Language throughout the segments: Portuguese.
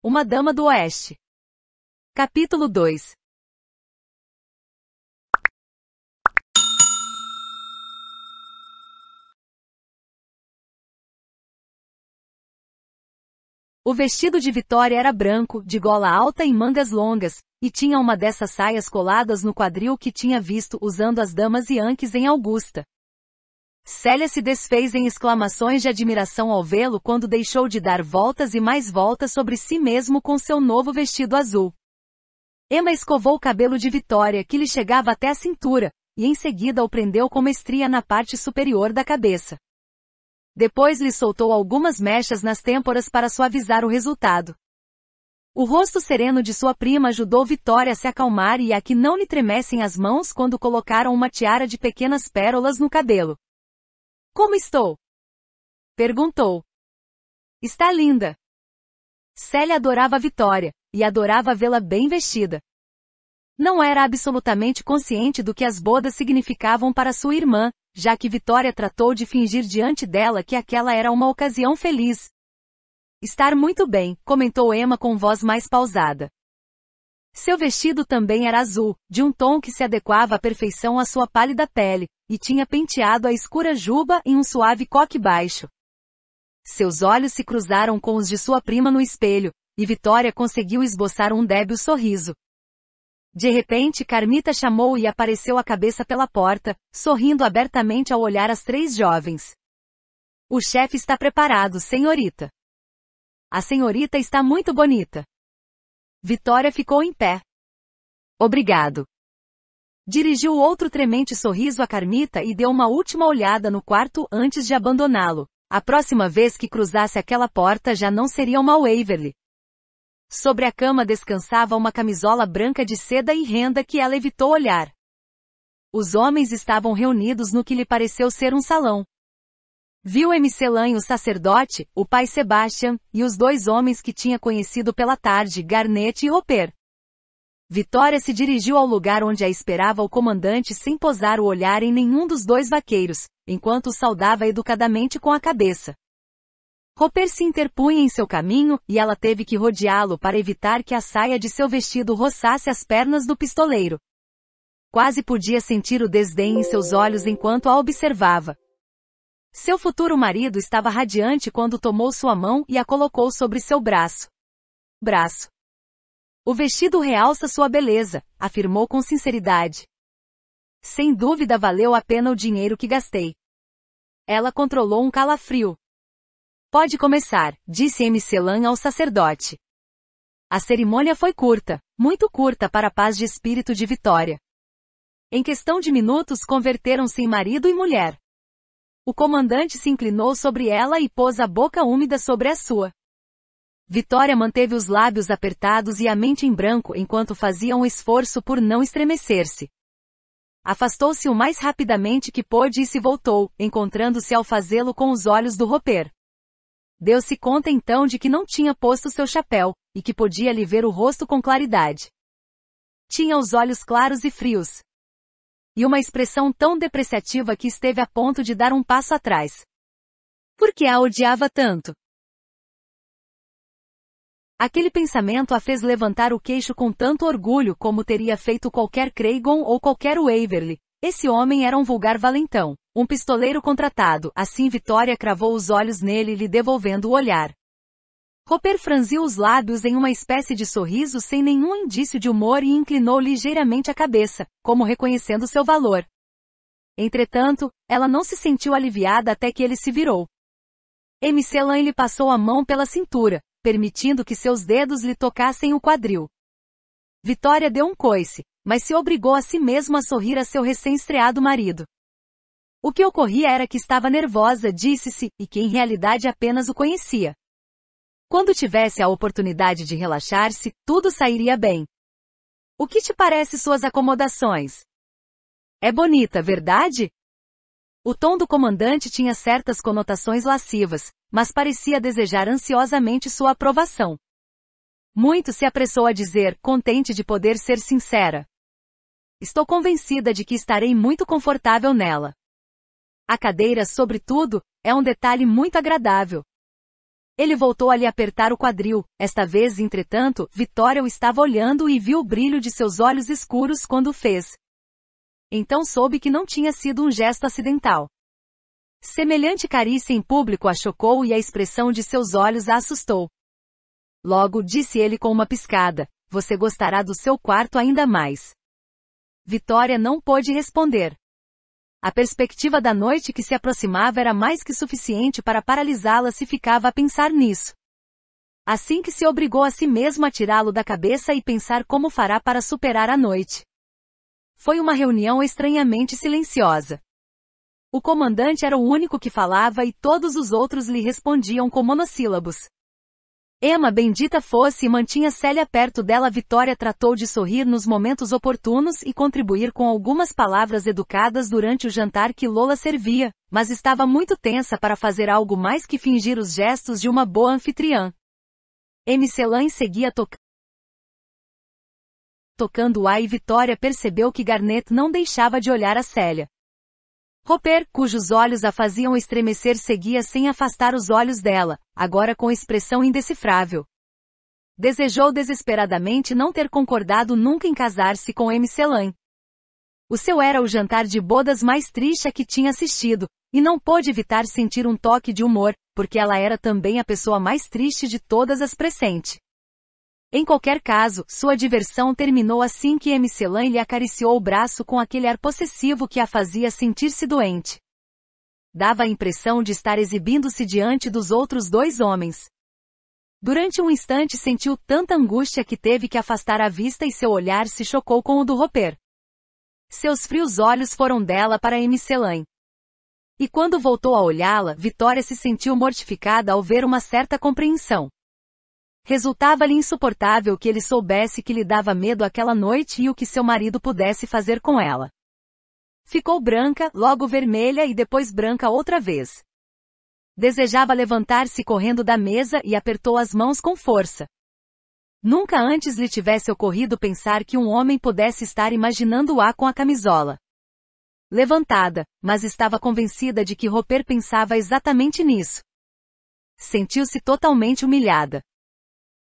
Uma Dama do Oeste. Capítulo 2 O vestido de Vitória era branco, de gola alta e mangas longas, e tinha uma dessas saias coladas no quadril que tinha visto usando as damas yankees em Augusta, Célia se desfez em exclamações de admiração ao vê-lo quando deixou de dar voltas e mais voltas sobre si mesmo com seu novo vestido azul. Emma escovou o cabelo de Vitória que lhe chegava até a cintura, e em seguida o prendeu com uma estria na parte superior da cabeça. Depois lhe soltou algumas mechas nas têmporas para suavizar o resultado. O rosto sereno de sua prima ajudou Vitória a se acalmar e a que não lhe tremessem as mãos quando colocaram uma tiara de pequenas pérolas no cabelo. Como estou? Perguntou. Está linda. Célia adorava a Vitória, e adorava vê-la bem vestida. Não era absolutamente consciente do que as bodas significavam para sua irmã, já que Vitória tratou de fingir diante dela que aquela era uma ocasião feliz. Estar muito bem, comentou Emma com voz mais pausada. Seu vestido também era azul, de um tom que se adequava à perfeição à sua pálida pele, e tinha penteado a escura juba em um suave coque baixo. Seus olhos se cruzaram com os de sua prima no espelho, e Vitória conseguiu esboçar um débil sorriso. De repente, Carmita chamou e apareceu a cabeça pela porta, sorrindo abertamente ao olhar as três jovens. O chefe está preparado, senhorita. A senhorita está muito bonita. Vitória ficou em pé. Obrigado. Dirigiu outro tremente sorriso a Carmita e deu uma última olhada no quarto antes de abandoná-lo. A próxima vez que cruzasse aquela porta já não seria uma Waverly. Sobre a cama descansava uma camisola branca de seda e renda que ela evitou olhar. Os homens estavam reunidos no que lhe pareceu ser um salão. Viu MC e o sacerdote, o pai Sebastian, e os dois homens que tinha conhecido pela tarde, Garnet e Roper. Vitória se dirigiu ao lugar onde a esperava o comandante sem posar o olhar em nenhum dos dois vaqueiros, enquanto o saudava educadamente com a cabeça. Roper se interpunha em seu caminho, e ela teve que rodeá-lo para evitar que a saia de seu vestido roçasse as pernas do pistoleiro. Quase podia sentir o desdém em seus olhos enquanto a observava. Seu futuro marido estava radiante quando tomou sua mão e a colocou sobre seu braço. Braço. O vestido realça sua beleza, afirmou com sinceridade. Sem dúvida valeu a pena o dinheiro que gastei. Ela controlou um calafrio. Pode começar, disse M. Celan ao sacerdote. A cerimônia foi curta, muito curta para a paz de espírito de Vitória. Em questão de minutos converteram-se em marido e mulher. O comandante se inclinou sobre ela e pôs a boca úmida sobre a sua. Vitória manteve os lábios apertados e a mente em branco enquanto fazia um esforço por não estremecer-se. Afastou-se o mais rapidamente que pôde e se voltou, encontrando-se ao fazê-lo com os olhos do Roper. Deu-se conta então de que não tinha posto seu chapéu, e que podia lhe ver o rosto com claridade. Tinha os olhos claros e frios. E uma expressão tão depreciativa que esteve a ponto de dar um passo atrás. Por que a odiava tanto? Aquele pensamento a fez levantar o queixo com tanto orgulho como teria feito qualquer Craigon ou qualquer Waverly. Esse homem era um vulgar valentão, um pistoleiro contratado, assim Vitória cravou os olhos nele lhe devolvendo o olhar. Roper franziu os lábios em uma espécie de sorriso sem nenhum indício de humor e inclinou ligeiramente a cabeça, como reconhecendo seu valor. Entretanto, ela não se sentiu aliviada até que ele se virou. M. Lan lhe passou a mão pela cintura, permitindo que seus dedos lhe tocassem o quadril. Vitória deu um coice, mas se obrigou a si mesma a sorrir a seu recém-estreado marido. O que ocorria era que estava nervosa, disse-se, e que em realidade apenas o conhecia. Quando tivesse a oportunidade de relaxar-se, tudo sairia bem. O que te parece suas acomodações? É bonita, verdade? O tom do comandante tinha certas conotações lascivas, mas parecia desejar ansiosamente sua aprovação. Muito se apressou a dizer, contente de poder ser sincera. Estou convencida de que estarei muito confortável nela. A cadeira, sobretudo, é um detalhe muito agradável. Ele voltou a lhe apertar o quadril, esta vez, entretanto, Vitória o estava olhando e viu o brilho de seus olhos escuros quando o fez, então soube que não tinha sido um gesto acidental. Semelhante carícia em público a chocou e a expressão de seus olhos a assustou. Logo disse ele com uma piscada: Você gostará do seu quarto ainda mais. Vitória não pôde responder. A perspectiva da noite que se aproximava era mais que suficiente para paralisá-la se ficava a pensar nisso. Assim que se obrigou a si mesmo a tirá-lo da cabeça e pensar como fará para superar a noite. Foi uma reunião estranhamente silenciosa. O comandante era o único que falava e todos os outros lhe respondiam com monossílabos. Emma bendita fosse e mantinha Célia perto dela. Vitória tratou de sorrir nos momentos oportunos e contribuir com algumas palavras educadas durante o jantar que Lola servia, mas estava muito tensa para fazer algo mais que fingir os gestos de uma boa anfitriã. Emicelã seguia tocando tocando-a e Vitória percebeu que Garnet não deixava de olhar a Célia. Roper, cujos olhos a faziam estremecer, seguia sem afastar os olhos dela, agora com expressão indecifrável. Desejou desesperadamente não ter concordado nunca em casar-se com M. Celan. O seu era o jantar de bodas mais triste a que tinha assistido, e não pôde evitar sentir um toque de humor, porque ela era também a pessoa mais triste de todas as presentes. Em qualquer caso, sua diversão terminou assim que Emicelan lhe acariciou o braço com aquele ar possessivo que a fazia sentir-se doente. Dava a impressão de estar exibindo-se diante dos outros dois homens. Durante um instante sentiu tanta angústia que teve que afastar a vista e seu olhar se chocou com o do Roper. Seus frios olhos foram dela para Emicelan E quando voltou a olhá-la, Vitória se sentiu mortificada ao ver uma certa compreensão. Resultava-lhe insuportável que ele soubesse que lhe dava medo aquela noite e o que seu marido pudesse fazer com ela. Ficou branca, logo vermelha e depois branca outra vez. Desejava levantar-se correndo da mesa e apertou as mãos com força. Nunca antes lhe tivesse ocorrido pensar que um homem pudesse estar imaginando-a com a camisola. Levantada, mas estava convencida de que Roper pensava exatamente nisso. Sentiu-se totalmente humilhada.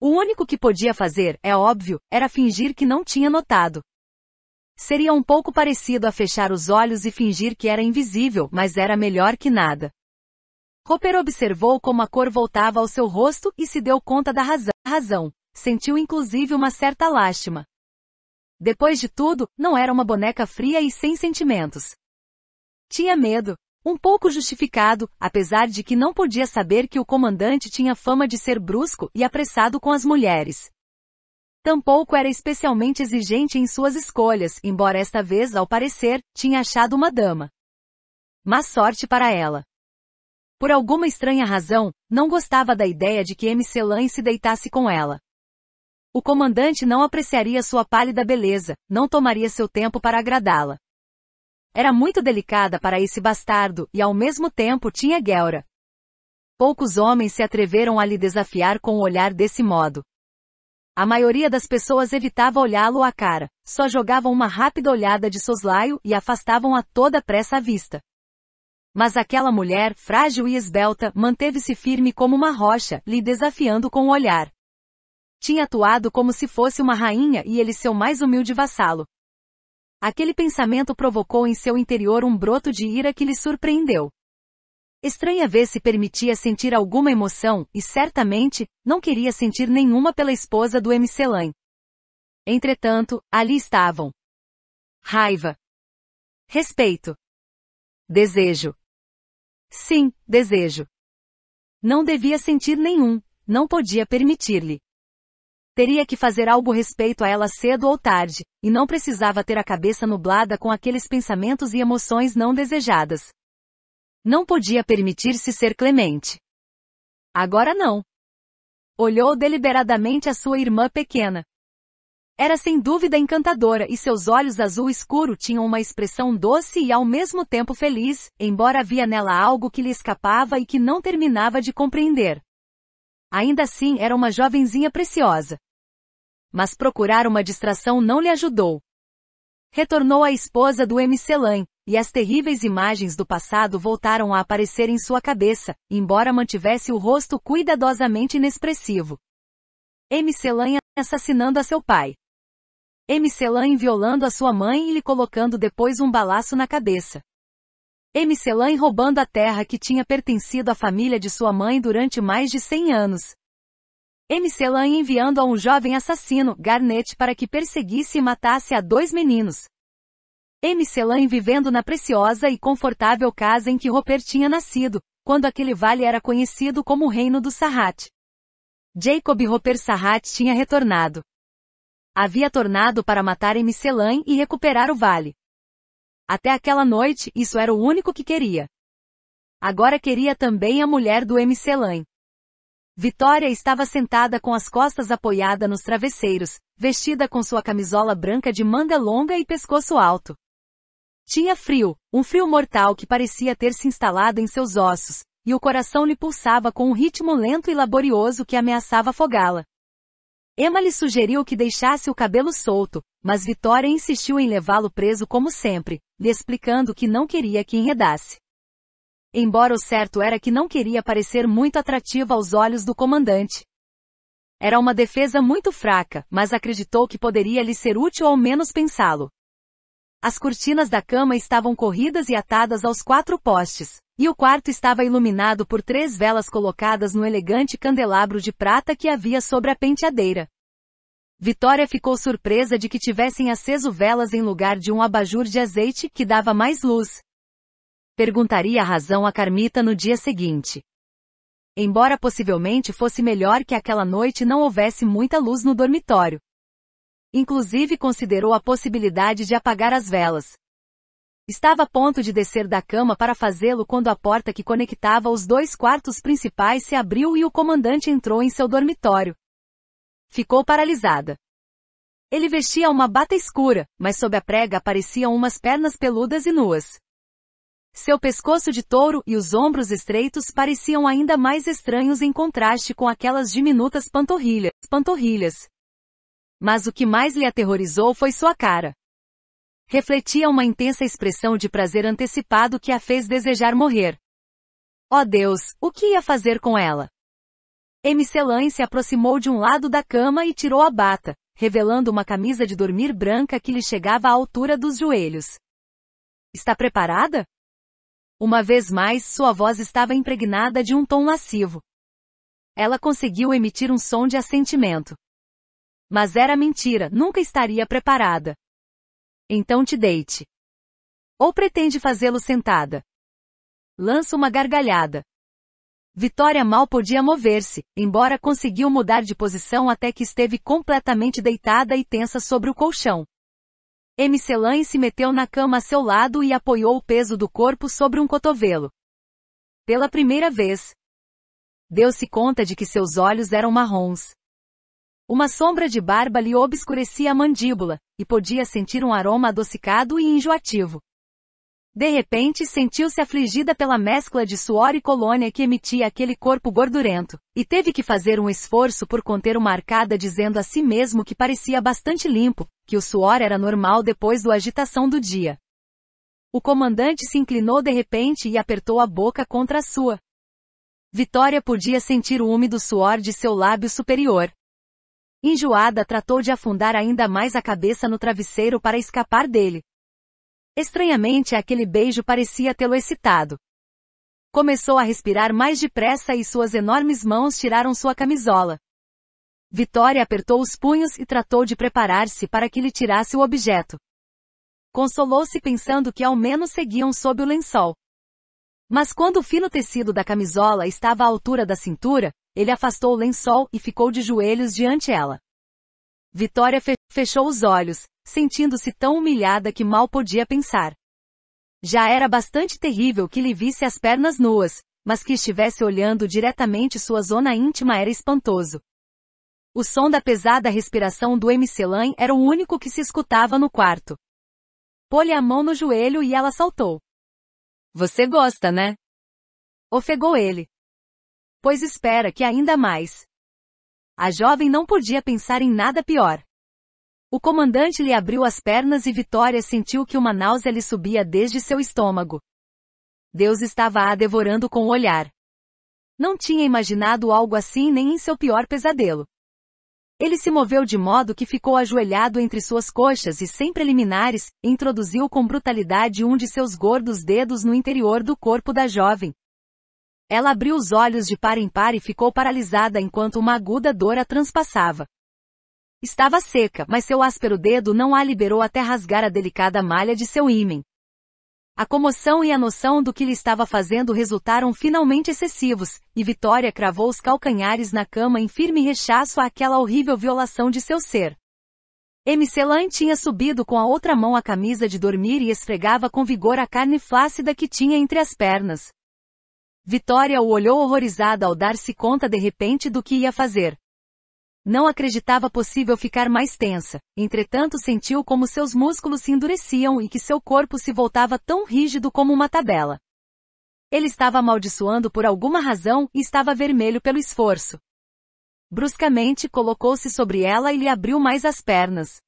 O único que podia fazer, é óbvio, era fingir que não tinha notado. Seria um pouco parecido a fechar os olhos e fingir que era invisível, mas era melhor que nada. Roper observou como a cor voltava ao seu rosto e se deu conta da razão. razão. Sentiu inclusive uma certa lástima. Depois de tudo, não era uma boneca fria e sem sentimentos. Tinha medo, um pouco justificado, apesar de que não podia saber que o comandante tinha fama de ser brusco e apressado com as mulheres. Tampouco era especialmente exigente em suas escolhas, embora esta vez, ao parecer, tinha achado uma dama. Mas sorte para ela. Por alguma estranha razão, não gostava da ideia de que M. Celan se deitasse com ela. O comandante não apreciaria sua pálida beleza, não tomaria seu tempo para agradá-la. Era muito delicada para esse bastardo e ao mesmo tempo tinha gueora. Poucos homens se atreveram a lhe desafiar com o olhar desse modo. A maioria das pessoas evitava olhá-lo à cara, só jogavam uma rápida olhada de soslaio e afastavam a toda pressa a vista. Mas aquela mulher, frágil e esbelta, manteve-se firme como uma rocha, lhe desafiando com o olhar. Tinha atuado como se fosse uma rainha e ele seu mais humilde vassalo, Aquele pensamento provocou em seu interior um broto de ira que lhe surpreendeu. Estranha vez se permitia sentir alguma emoção, e certamente, não queria sentir nenhuma pela esposa do Mcelan. Entretanto, ali estavam. Raiva. Respeito. Desejo. Sim, desejo. Não devia sentir nenhum, não podia permitir-lhe. Teria que fazer algo respeito a ela cedo ou tarde, e não precisava ter a cabeça nublada com aqueles pensamentos e emoções não desejadas. Não podia permitir-se ser clemente. Agora não. Olhou deliberadamente a sua irmã pequena. Era sem dúvida encantadora e seus olhos azul escuro tinham uma expressão doce e ao mesmo tempo feliz, embora havia nela algo que lhe escapava e que não terminava de compreender. Ainda assim era uma jovenzinha preciosa. Mas procurar uma distração não lhe ajudou. Retornou a esposa do MC Lan, e as terríveis imagens do passado voltaram a aparecer em sua cabeça, embora mantivesse o rosto cuidadosamente inexpressivo. MC Lan assassinando a seu pai. MC Lan violando a sua mãe e lhe colocando depois um balaço na cabeça. Emicelan roubando a terra que tinha pertencido à família de sua mãe durante mais de 100 anos. Emicelan enviando a um jovem assassino, Garnet, para que perseguisse e matasse a dois meninos. Emicelan vivendo na preciosa e confortável casa em que Roper tinha nascido, quando aquele vale era conhecido como o Reino do Sarrat. Jacob Roper Sarrat tinha retornado. Havia tornado para matar Emicelan e recuperar o vale. Até aquela noite, isso era o único que queria. Agora queria também a mulher do MC Lan. Vitória estava sentada com as costas apoiada nos travesseiros, vestida com sua camisola branca de manga longa e pescoço alto. Tinha frio, um frio mortal que parecia ter se instalado em seus ossos, e o coração lhe pulsava com um ritmo lento e laborioso que ameaçava afogá-la. Emma lhe sugeriu que deixasse o cabelo solto, mas Vitória insistiu em levá-lo preso como sempre, lhe explicando que não queria que enredasse. Embora o certo era que não queria parecer muito atrativa aos olhos do comandante. Era uma defesa muito fraca, mas acreditou que poderia lhe ser útil ao menos pensá-lo. As cortinas da cama estavam corridas e atadas aos quatro postes, e o quarto estava iluminado por três velas colocadas no elegante candelabro de prata que havia sobre a penteadeira. Vitória ficou surpresa de que tivessem aceso velas em lugar de um abajur de azeite que dava mais luz. Perguntaria a razão a Carmita no dia seguinte. Embora possivelmente fosse melhor que aquela noite não houvesse muita luz no dormitório, Inclusive considerou a possibilidade de apagar as velas. Estava a ponto de descer da cama para fazê-lo quando a porta que conectava os dois quartos principais se abriu e o comandante entrou em seu dormitório. Ficou paralisada. Ele vestia uma bata escura, mas sob a prega apareciam umas pernas peludas e nuas. Seu pescoço de touro e os ombros estreitos pareciam ainda mais estranhos em contraste com aquelas diminutas pantorrilhas, pantorrilhas mas o que mais lhe aterrorizou foi sua cara. Refletia uma intensa expressão de prazer antecipado que a fez desejar morrer. Oh Deus, o que ia fazer com ela? Emicelan se aproximou de um lado da cama e tirou a bata, revelando uma camisa de dormir branca que lhe chegava à altura dos joelhos. Está preparada? Uma vez mais, sua voz estava impregnada de um tom lascivo. Ela conseguiu emitir um som de assentimento. Mas era mentira, nunca estaria preparada. Então te deite. Ou pretende fazê-lo sentada? Lança uma gargalhada. Vitória mal podia mover-se, embora conseguiu mudar de posição até que esteve completamente deitada e tensa sobre o colchão. Emicelain se meteu na cama a seu lado e apoiou o peso do corpo sobre um cotovelo. Pela primeira vez, deu-se conta de que seus olhos eram marrons. Uma sombra de barba lhe obscurecia a mandíbula, e podia sentir um aroma adocicado e enjoativo. De repente sentiu-se afligida pela mescla de suor e colônia que emitia aquele corpo gordurento, e teve que fazer um esforço por conter uma arcada dizendo a si mesmo que parecia bastante limpo, que o suor era normal depois da agitação do dia. O comandante se inclinou de repente e apertou a boca contra a sua. Vitória podia sentir o úmido suor de seu lábio superior, Enjoada tratou de afundar ainda mais a cabeça no travesseiro para escapar dele. Estranhamente aquele beijo parecia tê-lo excitado. Começou a respirar mais depressa e suas enormes mãos tiraram sua camisola. Vitória apertou os punhos e tratou de preparar-se para que lhe tirasse o objeto. Consolou-se pensando que ao menos seguiam sob o lençol. Mas quando o fino tecido da camisola estava à altura da cintura, ele afastou o lençol e ficou de joelhos diante ela. Vitória fe fechou os olhos, sentindo-se tão humilhada que mal podia pensar. Já era bastante terrível que lhe visse as pernas nuas, mas que estivesse olhando diretamente sua zona íntima era espantoso. O som da pesada respiração do Mcelan era o único que se escutava no quarto. pôs a mão no joelho e ela saltou. Você gosta, né? Ofegou ele pois espera que ainda mais. A jovem não podia pensar em nada pior. O comandante lhe abriu as pernas e Vitória sentiu que uma náusea lhe subia desde seu estômago. Deus estava a devorando com o olhar. Não tinha imaginado algo assim nem em seu pior pesadelo. Ele se moveu de modo que ficou ajoelhado entre suas coxas e sem preliminares, introduziu com brutalidade um de seus gordos dedos no interior do corpo da jovem, ela abriu os olhos de par em par e ficou paralisada enquanto uma aguda dor a transpassava. Estava seca, mas seu áspero dedo não a liberou até rasgar a delicada malha de seu ímã. A comoção e a noção do que lhe estava fazendo resultaram finalmente excessivos, e Vitória cravou os calcanhares na cama em firme rechaço àquela horrível violação de seu ser. MC Lan tinha subido com a outra mão a camisa de dormir e esfregava com vigor a carne flácida que tinha entre as pernas. Vitória o olhou horrorizada ao dar-se conta de repente do que ia fazer. Não acreditava possível ficar mais tensa, entretanto sentiu como seus músculos se endureciam e que seu corpo se voltava tão rígido como uma tabela. Ele estava amaldiçoando por alguma razão e estava vermelho pelo esforço. Bruscamente colocou-se sobre ela e lhe abriu mais as pernas.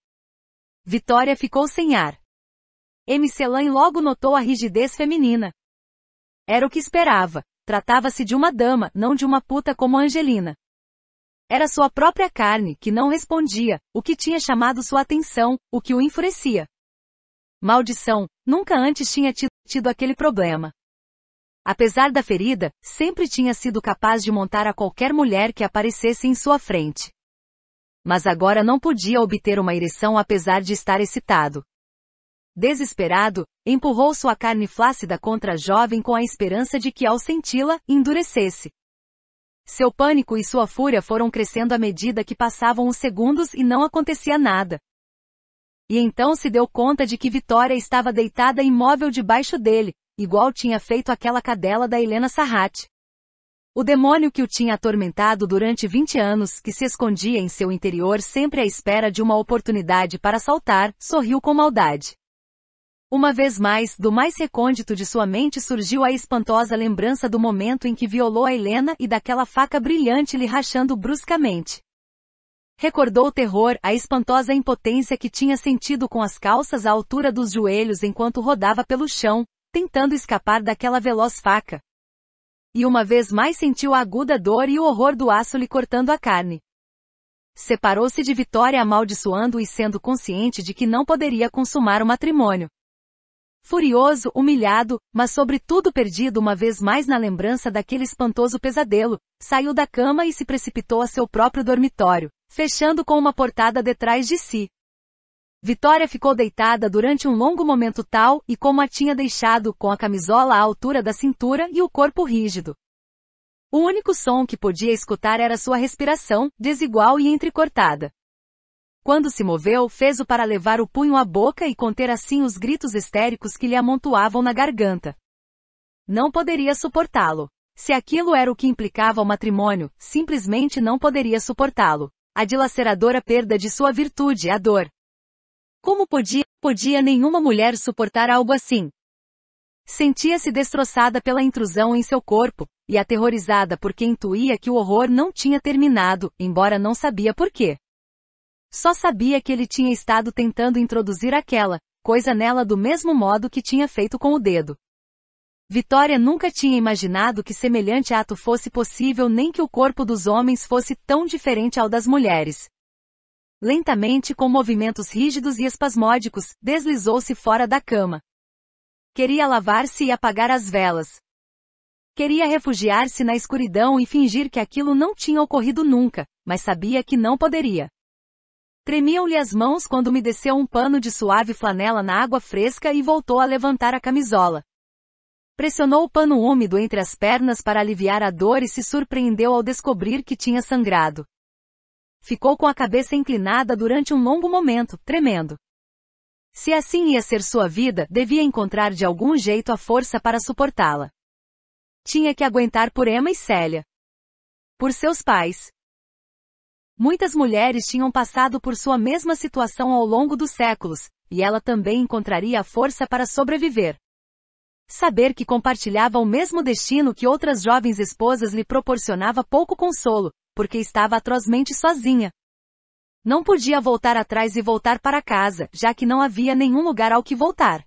Vitória ficou sem ar. M. Celan logo notou a rigidez feminina, era o que esperava. Tratava-se de uma dama, não de uma puta como Angelina. Era sua própria carne, que não respondia, o que tinha chamado sua atenção, o que o enfurecia. Maldição, nunca antes tinha tido, tido aquele problema. Apesar da ferida, sempre tinha sido capaz de montar a qualquer mulher que aparecesse em sua frente. Mas agora não podia obter uma ereção apesar de estar excitado. Desesperado, empurrou sua carne flácida contra a jovem com a esperança de que ao senti-la, endurecesse. Seu pânico e sua fúria foram crescendo à medida que passavam os segundos e não acontecia nada. E então se deu conta de que Vitória estava deitada imóvel debaixo dele, igual tinha feito aquela cadela da Helena Sarrat. O demônio que o tinha atormentado durante 20 anos, que se escondia em seu interior sempre à espera de uma oportunidade para saltar, sorriu com maldade. Uma vez mais, do mais recôndito de sua mente surgiu a espantosa lembrança do momento em que violou a Helena e daquela faca brilhante lhe rachando bruscamente. Recordou o terror, a espantosa impotência que tinha sentido com as calças à altura dos joelhos enquanto rodava pelo chão, tentando escapar daquela veloz faca. E uma vez mais sentiu a aguda dor e o horror do aço lhe cortando a carne. Separou-se de Vitória amaldiçoando e sendo consciente de que não poderia consumar o matrimônio. Furioso, humilhado, mas sobretudo perdido uma vez mais na lembrança daquele espantoso pesadelo, saiu da cama e se precipitou a seu próprio dormitório, fechando com uma portada detrás de si. Vitória ficou deitada durante um longo momento tal e como a tinha deixado, com a camisola à altura da cintura e o corpo rígido. O único som que podia escutar era sua respiração, desigual e entrecortada. Quando se moveu, fez-o para levar o punho à boca e conter assim os gritos histéricos que lhe amontoavam na garganta. Não poderia suportá-lo. Se aquilo era o que implicava o matrimônio, simplesmente não poderia suportá-lo. A dilaceradora perda de sua virtude, a dor. Como podia, podia nenhuma mulher suportar algo assim? Sentia-se destroçada pela intrusão em seu corpo, e aterrorizada porque intuía que o horror não tinha terminado, embora não sabia por quê. Só sabia que ele tinha estado tentando introduzir aquela coisa nela do mesmo modo que tinha feito com o dedo. Vitória nunca tinha imaginado que semelhante ato fosse possível nem que o corpo dos homens fosse tão diferente ao das mulheres. Lentamente, com movimentos rígidos e espasmódicos, deslizou-se fora da cama. Queria lavar-se e apagar as velas. Queria refugiar-se na escuridão e fingir que aquilo não tinha ocorrido nunca, mas sabia que não poderia. Tremiam-lhe as mãos quando me desceu um pano de suave flanela na água fresca e voltou a levantar a camisola. Pressionou o pano úmido entre as pernas para aliviar a dor e se surpreendeu ao descobrir que tinha sangrado. Ficou com a cabeça inclinada durante um longo momento, tremendo. Se assim ia ser sua vida, devia encontrar de algum jeito a força para suportá-la. Tinha que aguentar por Emma e Célia. Por seus pais. Muitas mulheres tinham passado por sua mesma situação ao longo dos séculos, e ela também encontraria a força para sobreviver. Saber que compartilhava o mesmo destino que outras jovens esposas lhe proporcionava pouco consolo, porque estava atrozmente sozinha. Não podia voltar atrás e voltar para casa, já que não havia nenhum lugar ao que voltar.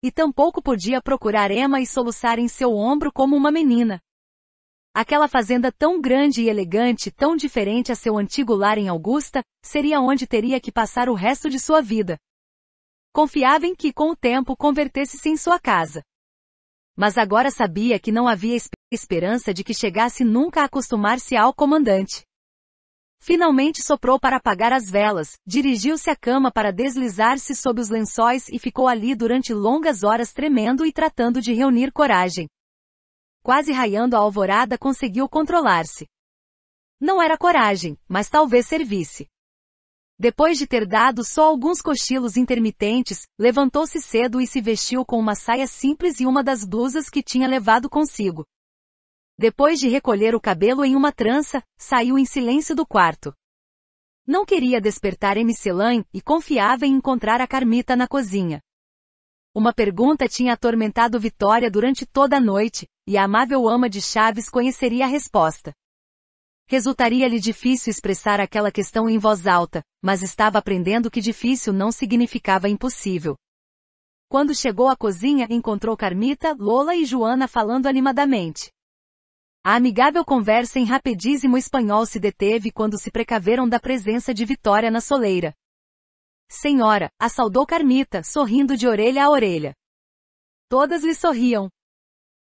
E tampouco podia procurar Emma e soluçar em seu ombro como uma menina. Aquela fazenda tão grande e elegante, tão diferente a seu antigo lar em Augusta, seria onde teria que passar o resto de sua vida. Confiava em que com o tempo convertesse-se em sua casa. Mas agora sabia que não havia esperança de que chegasse nunca a acostumar-se ao comandante. Finalmente soprou para apagar as velas, dirigiu-se à cama para deslizar-se sob os lençóis e ficou ali durante longas horas tremendo e tratando de reunir coragem quase raiando a alvorada conseguiu controlar-se. Não era coragem, mas talvez servisse. Depois de ter dado só alguns cochilos intermitentes, levantou-se cedo e se vestiu com uma saia simples e uma das blusas que tinha levado consigo. Depois de recolher o cabelo em uma trança, saiu em silêncio do quarto. Não queria despertar Emicelain e confiava em encontrar a Carmita na cozinha. Uma pergunta tinha atormentado Vitória durante toda a noite, e a amável ama de Chaves conheceria a resposta. Resultaria-lhe difícil expressar aquela questão em voz alta, mas estava aprendendo que difícil não significava impossível. Quando chegou à cozinha, encontrou Carmita, Lola e Joana falando animadamente. A amigável conversa em rapidíssimo espanhol se deteve quando se precaveram da presença de Vitória na soleira. Senhora, saudou Carmita, sorrindo de orelha a orelha. Todas lhe sorriam,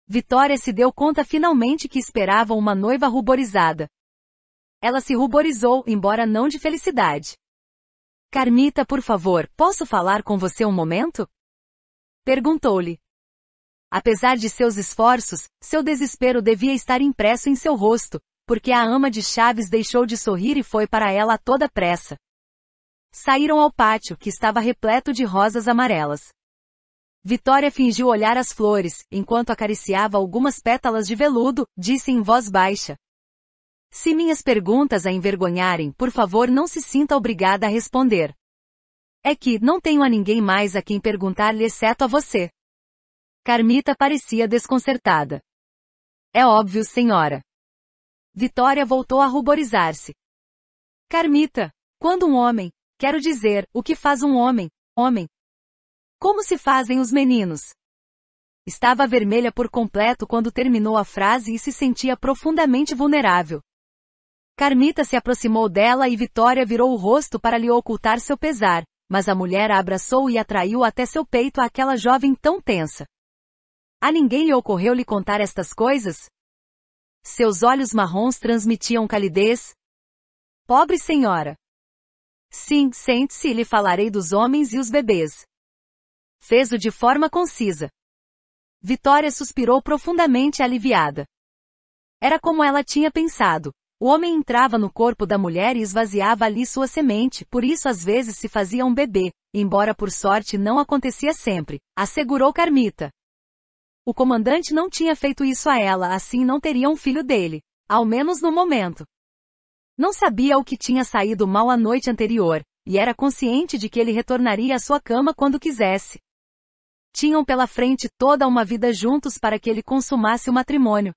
Vitória se deu conta finalmente que esperava uma noiva ruborizada. Ela se ruborizou, embora não de felicidade. Carmita, por favor, posso falar com você um momento? Perguntou-lhe. Apesar de seus esforços, seu desespero devia estar impresso em seu rosto, porque a ama de Chaves deixou de sorrir e foi para ela a toda pressa. Saíram ao pátio, que estava repleto de rosas amarelas. Vitória fingiu olhar as flores, enquanto acariciava algumas pétalas de veludo, disse em voz baixa. Se minhas perguntas a envergonharem, por favor não se sinta obrigada a responder. É que, não tenho a ninguém mais a quem perguntar-lhe exceto a você. Carmita parecia desconcertada. É óbvio, senhora. Vitória voltou a ruborizar-se. Carmita, quando um homem, quero dizer, o que faz um homem, homem, como se fazem os meninos? Estava vermelha por completo quando terminou a frase e se sentia profundamente vulnerável. Carmita se aproximou dela e Vitória virou o rosto para lhe ocultar seu pesar, mas a mulher a abraçou e atraiu até seu peito aquela jovem tão tensa. A ninguém lhe ocorreu lhe contar estas coisas? Seus olhos marrons transmitiam calidez. Pobre senhora! Sim, sente-se e lhe falarei dos homens e os bebês. Fez-o de forma concisa. Vitória suspirou profundamente aliviada. Era como ela tinha pensado. O homem entrava no corpo da mulher e esvaziava ali sua semente, por isso às vezes se fazia um bebê, embora por sorte não acontecia sempre, assegurou Carmita. O comandante não tinha feito isso a ela, assim não teria um filho dele, ao menos no momento. Não sabia o que tinha saído mal a noite anterior, e era consciente de que ele retornaria à sua cama quando quisesse. Tinham pela frente toda uma vida juntos para que ele consumasse o matrimônio.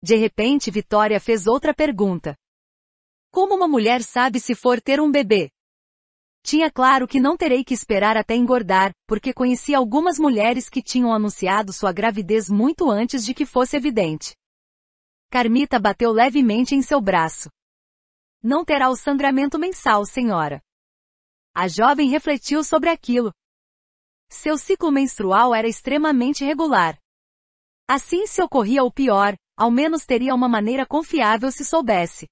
De repente Vitória fez outra pergunta. Como uma mulher sabe se for ter um bebê? Tinha claro que não terei que esperar até engordar, porque conheci algumas mulheres que tinham anunciado sua gravidez muito antes de que fosse evidente. Carmita bateu levemente em seu braço. Não terá o sangramento mensal, senhora. A jovem refletiu sobre aquilo, seu ciclo menstrual era extremamente regular. Assim se ocorria o pior, ao menos teria uma maneira confiável se soubesse.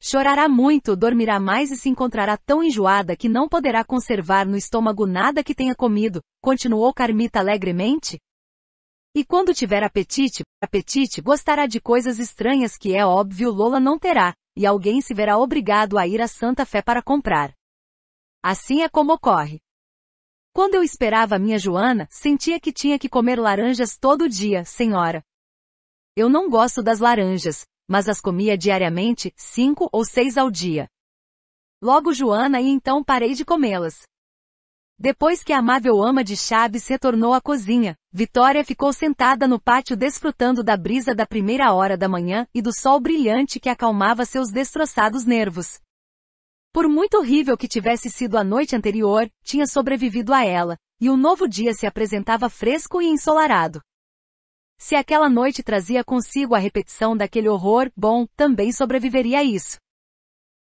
Chorará muito, dormirá mais e se encontrará tão enjoada que não poderá conservar no estômago nada que tenha comido, continuou Carmita alegremente. E quando tiver apetite, apetite gostará de coisas estranhas que é óbvio Lola não terá, e alguém se verá obrigado a ir à Santa Fé para comprar. Assim é como ocorre. Quando eu esperava minha Joana, sentia que tinha que comer laranjas todo dia, senhora. Eu não gosto das laranjas, mas as comia diariamente, cinco ou seis ao dia. Logo Joana e então parei de comê-las. Depois que a amável ama de Chaves retornou à cozinha, Vitória ficou sentada no pátio desfrutando da brisa da primeira hora da manhã e do sol brilhante que acalmava seus destroçados nervos. Por muito horrível que tivesse sido a noite anterior, tinha sobrevivido a ela, e o um novo dia se apresentava fresco e ensolarado. Se aquela noite trazia consigo a repetição daquele horror, bom, também sobreviveria a isso.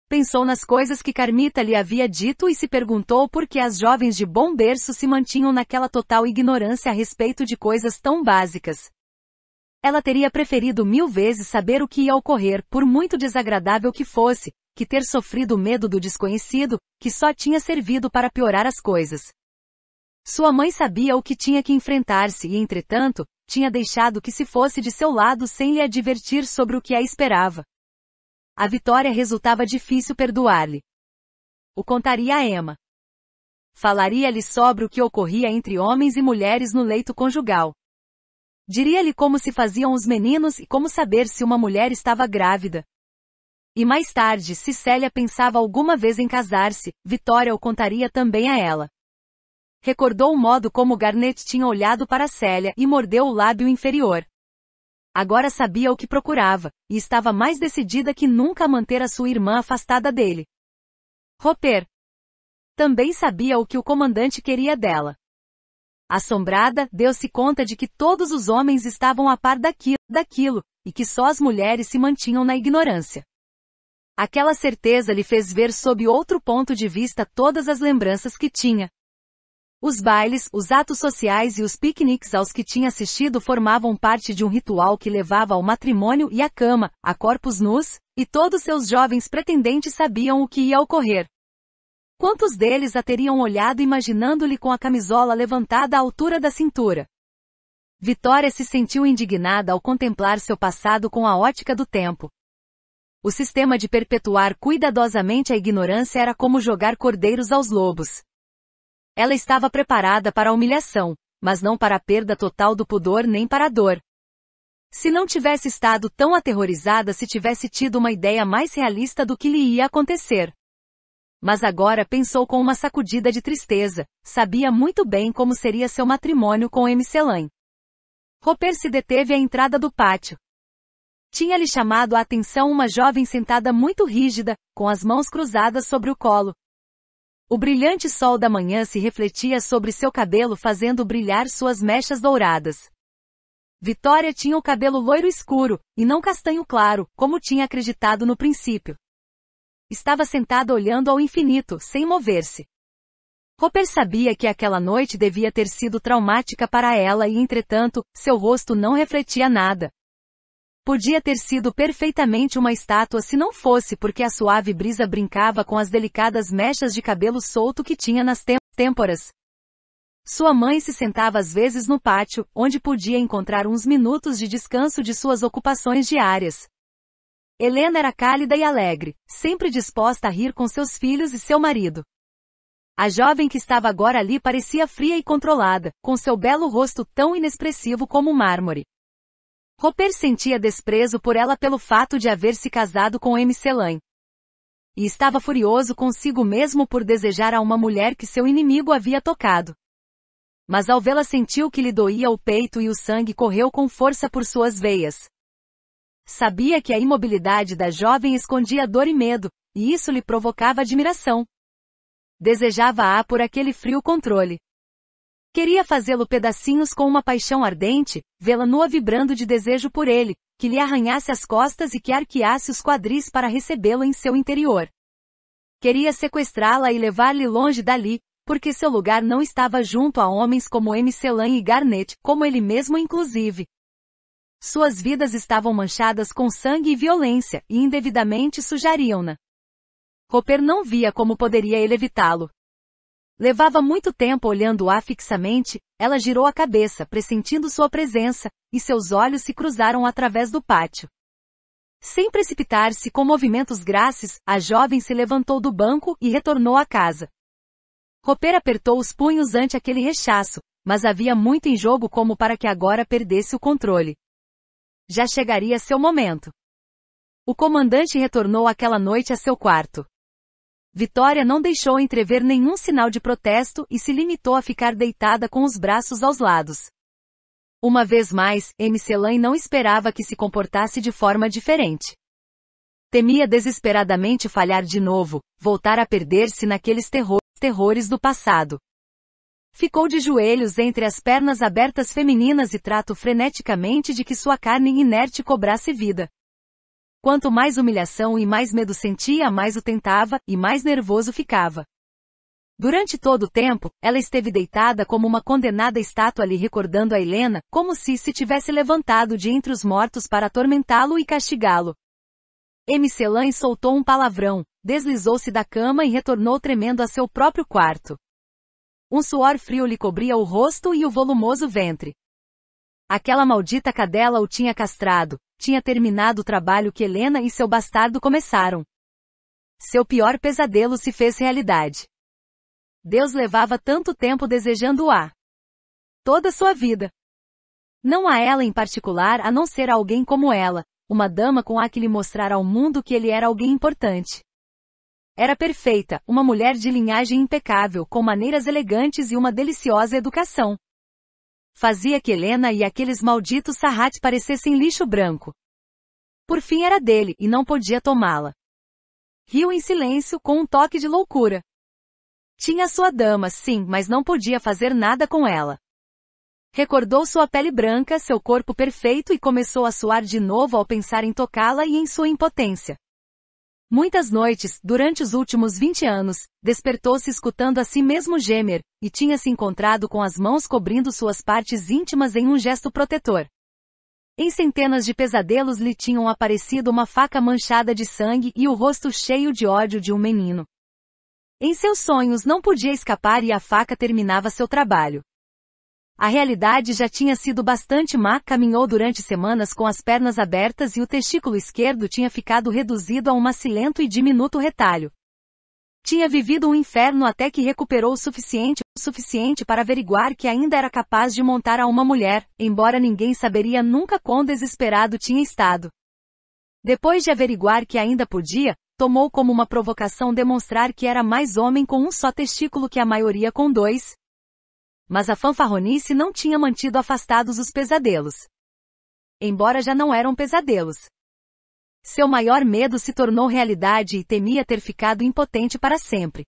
Pensou nas coisas que Carmita lhe havia dito e se perguntou por que as jovens de bom berço se mantinham naquela total ignorância a respeito de coisas tão básicas. Ela teria preferido mil vezes saber o que ia ocorrer, por muito desagradável que fosse, que ter sofrido medo do desconhecido, que só tinha servido para piorar as coisas. Sua mãe sabia o que tinha que enfrentar-se e, entretanto, tinha deixado que se fosse de seu lado sem lhe advertir sobre o que a esperava. A vitória resultava difícil perdoar-lhe. O contaria a Emma. Falaria-lhe sobre o que ocorria entre homens e mulheres no leito conjugal. Diria-lhe como se faziam os meninos e como saber se uma mulher estava grávida. E mais tarde, se Célia pensava alguma vez em casar-se, Vitória o contaria também a ela. Recordou o modo como Garnet tinha olhado para Célia e mordeu o lábio inferior. Agora sabia o que procurava, e estava mais decidida que nunca a manter a sua irmã afastada dele. Roper. Também sabia o que o comandante queria dela. Assombrada, deu-se conta de que todos os homens estavam a par daquilo, daquilo, e que só as mulheres se mantinham na ignorância. Aquela certeza lhe fez ver sob outro ponto de vista todas as lembranças que tinha. Os bailes, os atos sociais e os piqueniques aos que tinha assistido formavam parte de um ritual que levava ao matrimônio e à cama, a corpos nus, e todos seus jovens pretendentes sabiam o que ia ocorrer. Quantos deles a teriam olhado imaginando-lhe com a camisola levantada à altura da cintura? Vitória se sentiu indignada ao contemplar seu passado com a ótica do tempo. O sistema de perpetuar cuidadosamente a ignorância era como jogar cordeiros aos lobos. Ela estava preparada para a humilhação, mas não para a perda total do pudor nem para a dor. Se não tivesse estado tão aterrorizada se tivesse tido uma ideia mais realista do que lhe ia acontecer. Mas agora pensou com uma sacudida de tristeza, sabia muito bem como seria seu matrimônio com M. Celan. Roper se deteve à entrada do pátio, tinha-lhe chamado a atenção uma jovem sentada muito rígida, com as mãos cruzadas sobre o colo. O brilhante sol da manhã se refletia sobre seu cabelo fazendo brilhar suas mechas douradas. Vitória tinha o cabelo loiro escuro, e não castanho claro, como tinha acreditado no princípio. Estava sentada olhando ao infinito, sem mover-se. Roper sabia que aquela noite devia ter sido traumática para ela e entretanto, seu rosto não refletia nada. Podia ter sido perfeitamente uma estátua se não fosse porque a suave brisa brincava com as delicadas mechas de cabelo solto que tinha nas têmporas. Sua mãe se sentava às vezes no pátio, onde podia encontrar uns minutos de descanso de suas ocupações diárias. Helena era cálida e alegre, sempre disposta a rir com seus filhos e seu marido. A jovem que estava agora ali parecia fria e controlada, com seu belo rosto tão inexpressivo como mármore. Roper sentia desprezo por ela pelo fato de haver se casado com M. Celan. E estava furioso consigo mesmo por desejar a uma mulher que seu inimigo havia tocado. Mas ao vê-la sentiu que lhe doía o peito e o sangue correu com força por suas veias. Sabia que a imobilidade da jovem escondia dor e medo, e isso lhe provocava admiração. Desejava-a por aquele frio controle. Queria fazê-lo pedacinhos com uma paixão ardente, vê-la nua vibrando de desejo por ele, que lhe arranhasse as costas e que arqueasse os quadris para recebê-lo em seu interior. Queria sequestrá-la e levar-lhe longe dali, porque seu lugar não estava junto a homens como M. Celan e Garnet, como ele mesmo inclusive. Suas vidas estavam manchadas com sangue e violência, e indevidamente sujariam-na. Roper não via como poderia ele evitá-lo, Levava muito tempo olhando-a fixamente, ela girou a cabeça, pressentindo sua presença, e seus olhos se cruzaram através do pátio. Sem precipitar-se com movimentos graces, a jovem se levantou do banco e retornou à casa. Roper apertou os punhos ante aquele rechaço, mas havia muito em jogo como para que agora perdesse o controle. Já chegaria seu momento. O comandante retornou aquela noite a seu quarto. Vitória não deixou entrever nenhum sinal de protesto e se limitou a ficar deitada com os braços aos lados. Uma vez mais, MC Lan não esperava que se comportasse de forma diferente. Temia desesperadamente falhar de novo, voltar a perder-se naqueles terrores do passado. Ficou de joelhos entre as pernas abertas femininas e trato freneticamente de que sua carne inerte cobrasse vida. Quanto mais humilhação e mais medo sentia, mais o tentava, e mais nervoso ficava. Durante todo o tempo, ela esteve deitada como uma condenada estátua ali recordando a Helena, como se se tivesse levantado de entre os mortos para atormentá-lo e castigá-lo. M. soltou um palavrão, deslizou-se da cama e retornou tremendo a seu próprio quarto. Um suor frio lhe cobria o rosto e o volumoso ventre. Aquela maldita cadela o tinha castrado, tinha terminado o trabalho que Helena e seu bastardo começaram. Seu pior pesadelo se fez realidade. Deus levava tanto tempo desejando-a. Toda sua vida. Não a ela em particular a não ser alguém como ela, uma dama com a que lhe mostrar ao mundo que ele era alguém importante. Era perfeita, uma mulher de linhagem impecável, com maneiras elegantes e uma deliciosa educação. Fazia que Helena e aqueles malditos Sarrat parecessem lixo branco. Por fim era dele, e não podia tomá-la. Riu em silêncio, com um toque de loucura. Tinha sua dama, sim, mas não podia fazer nada com ela. Recordou sua pele branca, seu corpo perfeito e começou a suar de novo ao pensar em tocá-la e em sua impotência. Muitas noites, durante os últimos 20 anos, despertou-se escutando a si mesmo gemer, e tinha se encontrado com as mãos cobrindo suas partes íntimas em um gesto protetor. Em centenas de pesadelos lhe tinham aparecido uma faca manchada de sangue e o rosto cheio de ódio de um menino. Em seus sonhos não podia escapar e a faca terminava seu trabalho. A realidade já tinha sido bastante má, caminhou durante semanas com as pernas abertas e o testículo esquerdo tinha ficado reduzido a um macilento e diminuto retalho. Tinha vivido um inferno até que recuperou o suficiente, o suficiente para averiguar que ainda era capaz de montar a uma mulher, embora ninguém saberia nunca quão desesperado tinha estado. Depois de averiguar que ainda podia, tomou como uma provocação demonstrar que era mais homem com um só testículo que a maioria com dois, mas a fanfarronice não tinha mantido afastados os pesadelos. Embora já não eram pesadelos. Seu maior medo se tornou realidade e temia ter ficado impotente para sempre.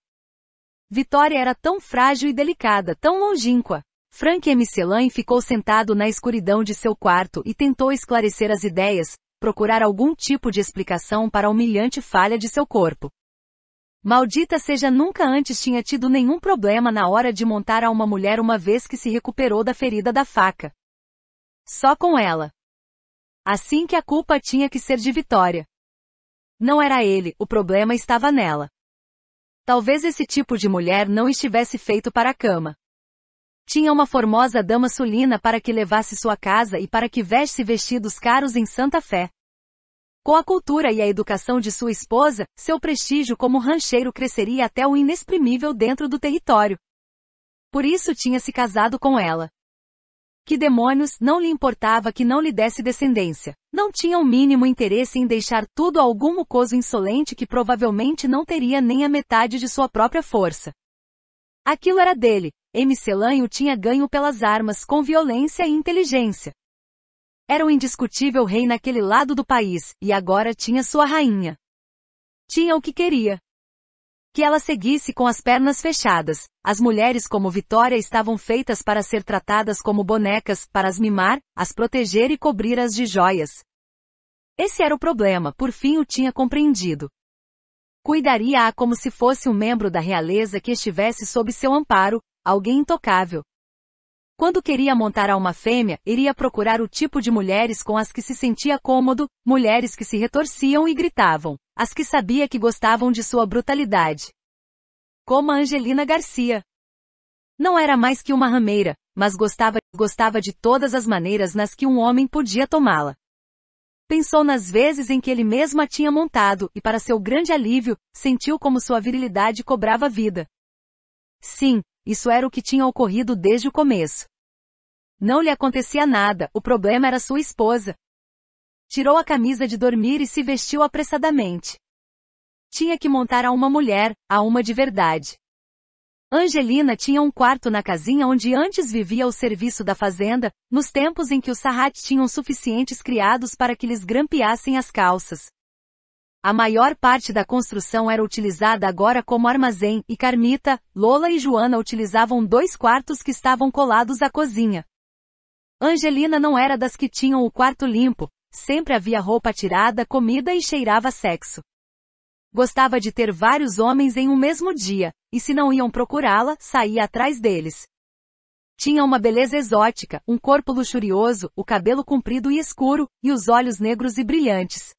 Vitória era tão frágil e delicada, tão longínqua. Frank Micelain ficou sentado na escuridão de seu quarto e tentou esclarecer as ideias, procurar algum tipo de explicação para a humilhante falha de seu corpo. Maldita seja nunca antes tinha tido nenhum problema na hora de montar a uma mulher uma vez que se recuperou da ferida da faca. Só com ela. Assim que a culpa tinha que ser de Vitória. Não era ele, o problema estava nela. Talvez esse tipo de mulher não estivesse feito para a cama. Tinha uma formosa dama sulina para que levasse sua casa e para que veste vestidos caros em Santa Fé. Com a cultura e a educação de sua esposa, seu prestígio como rancheiro cresceria até o inexprimível dentro do território. Por isso tinha se casado com ela. Que demônios, não lhe importava que não lhe desse descendência. Não tinha o mínimo interesse em deixar tudo a algum mucoso insolente que provavelmente não teria nem a metade de sua própria força. Aquilo era dele. M. Celanho tinha ganho pelas armas com violência e inteligência. Era o um indiscutível rei naquele lado do país, e agora tinha sua rainha. Tinha o que queria. Que ela seguisse com as pernas fechadas. As mulheres como Vitória estavam feitas para ser tratadas como bonecas, para as mimar, as proteger e cobrir as de joias. Esse era o problema, por fim o tinha compreendido. Cuidaria-a como se fosse um membro da realeza que estivesse sob seu amparo, alguém intocável. Quando queria montar a uma fêmea, iria procurar o tipo de mulheres com as que se sentia cômodo, mulheres que se retorciam e gritavam, as que sabia que gostavam de sua brutalidade. Como a Angelina Garcia. Não era mais que uma rameira, mas gostava, gostava de todas as maneiras nas que um homem podia tomá-la. Pensou nas vezes em que ele mesmo a tinha montado, e para seu grande alívio, sentiu como sua virilidade cobrava vida. Sim, isso era o que tinha ocorrido desde o começo. Não lhe acontecia nada, o problema era sua esposa. Tirou a camisa de dormir e se vestiu apressadamente. Tinha que montar a uma mulher, a uma de verdade. Angelina tinha um quarto na casinha onde antes vivia ao serviço da fazenda, nos tempos em que os Sarrat tinham suficientes criados para que lhes grampeassem as calças. A maior parte da construção era utilizada agora como armazém, e Carmita, Lola e Joana utilizavam dois quartos que estavam colados à cozinha. Angelina não era das que tinham o quarto limpo, sempre havia roupa tirada, comida e cheirava sexo. Gostava de ter vários homens em um mesmo dia, e se não iam procurá-la, saía atrás deles. Tinha uma beleza exótica, um corpo luxurioso, o cabelo comprido e escuro, e os olhos negros e brilhantes.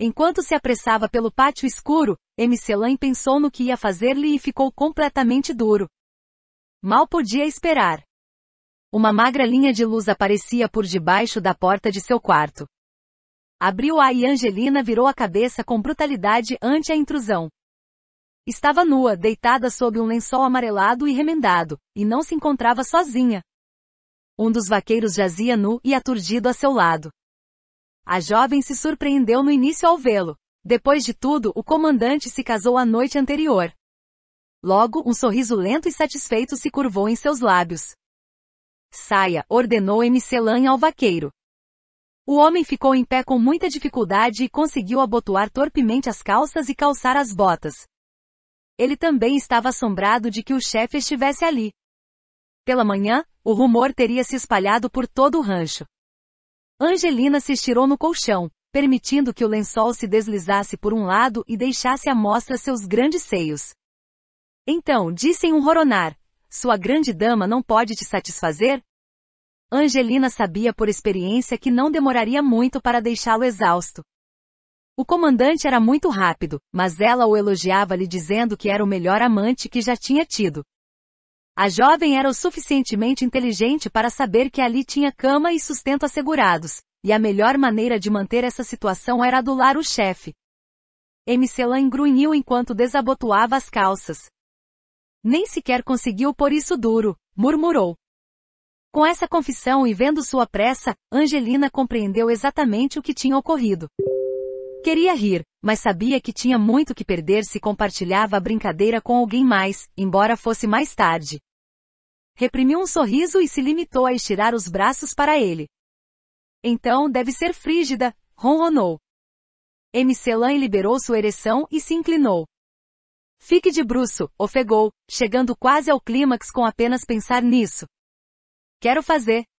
Enquanto se apressava pelo pátio escuro, Emicelan pensou no que ia fazer-lhe e ficou completamente duro. Mal podia esperar. Uma magra linha de luz aparecia por debaixo da porta de seu quarto. Abriu-a e Angelina virou a cabeça com brutalidade ante a intrusão. Estava nua, deitada sob um lençol amarelado e remendado, e não se encontrava sozinha. Um dos vaqueiros jazia nu e aturdido a seu lado. A jovem se surpreendeu no início ao vê-lo. Depois de tudo, o comandante se casou a noite anterior. Logo, um sorriso lento e satisfeito se curvou em seus lábios. Saia, ordenou MC ao vaqueiro. O homem ficou em pé com muita dificuldade e conseguiu abotoar torpemente as calças e calçar as botas. Ele também estava assombrado de que o chefe estivesse ali. Pela manhã, o rumor teria se espalhado por todo o rancho. Angelina se estirou no colchão, permitindo que o lençol se deslizasse por um lado e deixasse à mostra seus grandes seios. Então, disse em um roronar, sua grande dama não pode te satisfazer? Angelina sabia por experiência que não demoraria muito para deixá-lo exausto. O comandante era muito rápido, mas ela o elogiava lhe dizendo que era o melhor amante que já tinha tido. A jovem era o suficientemente inteligente para saber que ali tinha cama e sustento assegurados, e a melhor maneira de manter essa situação era adular o chefe. Emicelan grunhiu enquanto desabotoava as calças. Nem sequer conseguiu por isso duro, murmurou. Com essa confissão e vendo sua pressa, Angelina compreendeu exatamente o que tinha ocorrido. Queria rir, mas sabia que tinha muito que perder se compartilhava a brincadeira com alguém mais, embora fosse mais tarde. Reprimiu um sorriso e se limitou a estirar os braços para ele. Então deve ser frígida, ronronou. M. Celan liberou sua ereção e se inclinou. Fique de bruço, ofegou, chegando quase ao clímax com apenas pensar nisso. Quero fazer,